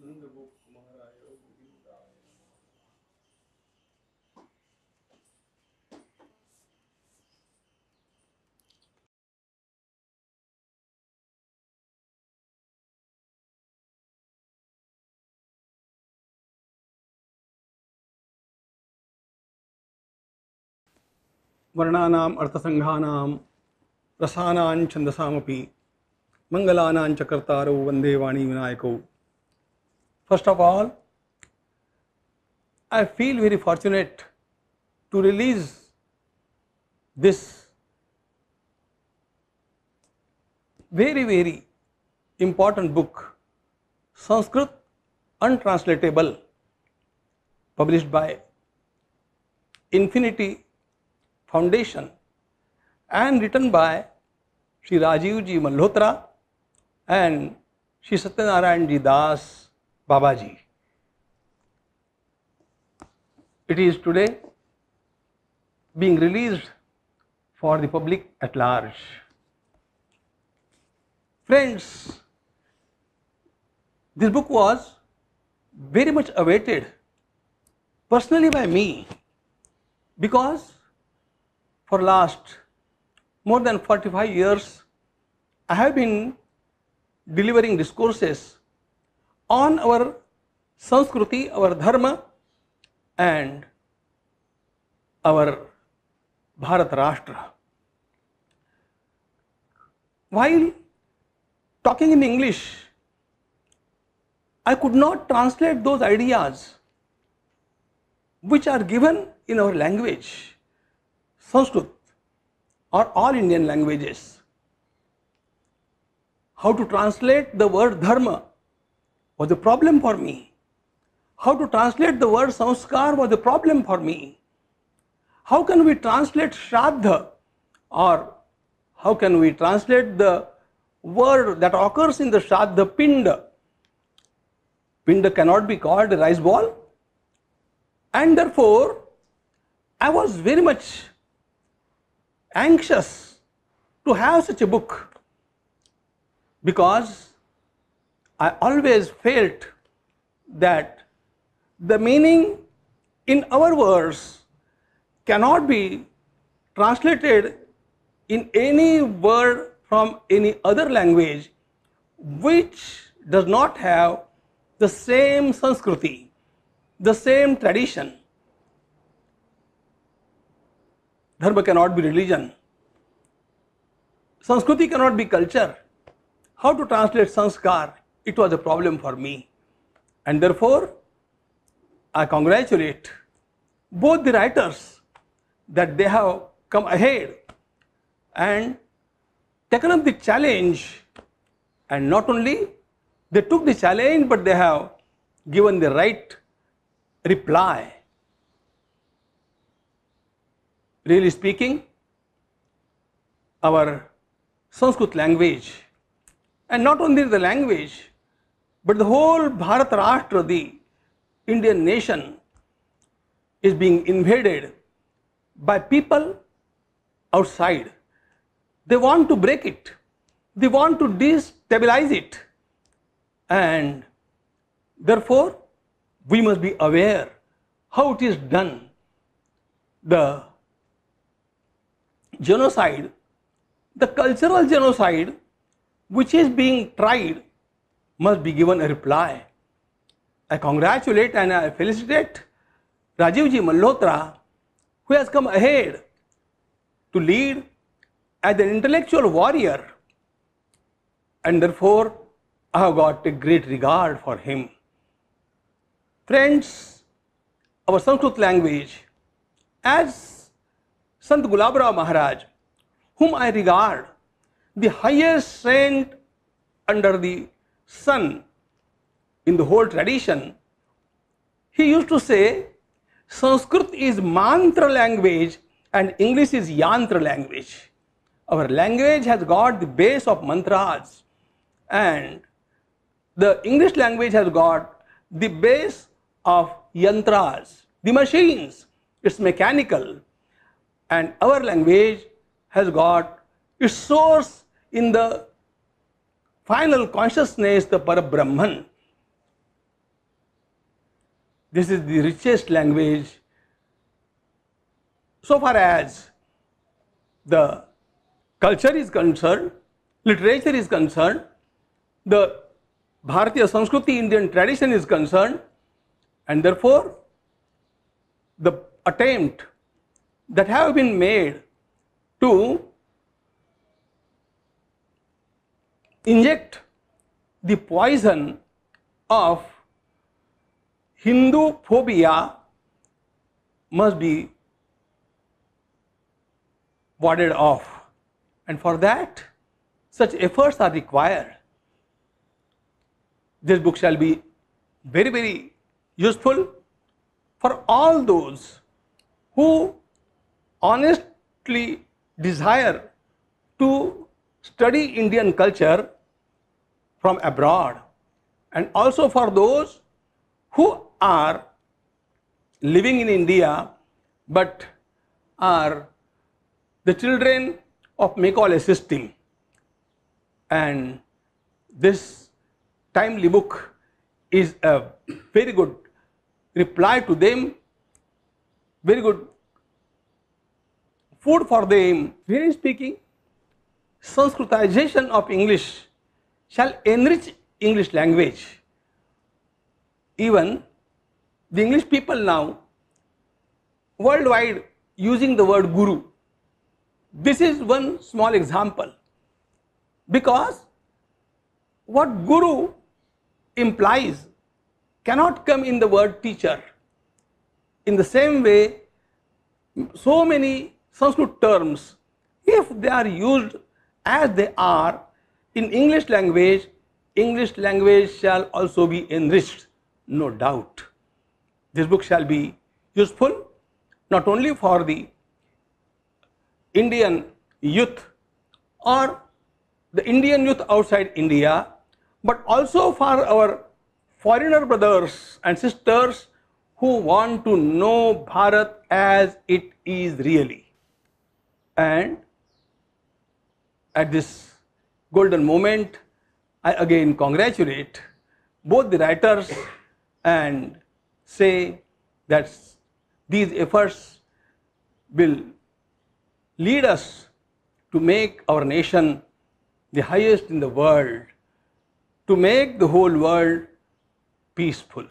Nand अर्थसघा Kumar I गोविंदाय वर्णानाम् अर्थसङ्घानां Vani विनायकौ First of all, I feel very fortunate to release this very very important book Sanskrit Untranslatable published by Infinity Foundation and written by shri Rajiv Ji Malhotra and shri Satyanarayan Ji Das Babaji. It is today being released for the public at large. Friends, this book was very much awaited personally by me because for last more than 45 years I have been delivering discourses on our Sanskriti, our Dharma, and our Bharat Rashtra. While talking in English, I could not translate those ideas which are given in our language, Sanskrit, or all Indian languages. How to translate the word dharma was a problem for me. How to translate the word samskar was a problem for me. How can we translate shraddha or how can we translate the word that occurs in the shraddha pinda? Pinda cannot be called a rice ball. And therefore, I was very much anxious to have such a book because I always felt that the meaning in our words cannot be translated in any word from any other language which does not have the same Sanskriti, the same tradition. Dharma cannot be religion. Sanskriti cannot be culture. How to translate sanskar it was a problem for me. And therefore, I congratulate both the writers that they have come ahead and taken up the challenge and not only they took the challenge but they have given the right reply. Really speaking, our Sanskrit language and not only the language but the whole Bharat Rashtra, the Indian nation, is being invaded by people outside. They want to break it, they want to destabilize it. And therefore, we must be aware how it is done. The genocide, the cultural genocide, which is being tried must be given a reply. I congratulate and I felicitate Rajivji Malhotra, who has come ahead to lead as an intellectual warrior, and therefore I have got a great regard for him. Friends, our Sanskrit language, as Sant Gulabra Maharaj, whom I regard the highest saint under the son in the whole tradition, he used to say Sanskrit is mantra language and English is yantra language. Our language has got the base of mantras and the English language has got the base of yantras, the machines, it's mechanical and our language has got its source in the final consciousness, the Brahman. This is the richest language so far as the culture is concerned, literature is concerned, the Bharatiya Sanskriti Indian tradition is concerned, and therefore the attempt that have been made to inject the poison of Hindu phobia must be warded off and for that such efforts are required. This book shall be very very useful for all those who honestly desire to study Indian culture from abroad and also for those who are living in India but are the children of Macaulay system. And this timely book is a very good reply to them, very good food for them. Really speaking, Sanskritization of English shall enrich English language. Even the English people now worldwide using the word guru. This is one small example because what guru implies cannot come in the word teacher. In the same way, so many Sanskrit terms, if they are used as they are in English language, English language shall also be enriched, no doubt. This book shall be useful not only for the Indian youth or the Indian youth outside India, but also for our foreigner brothers and sisters who want to know Bharat as it is really. And at this golden moment. I again congratulate both the writers and say that these efforts will lead us to make our nation the highest in the world, to make the whole world peaceful.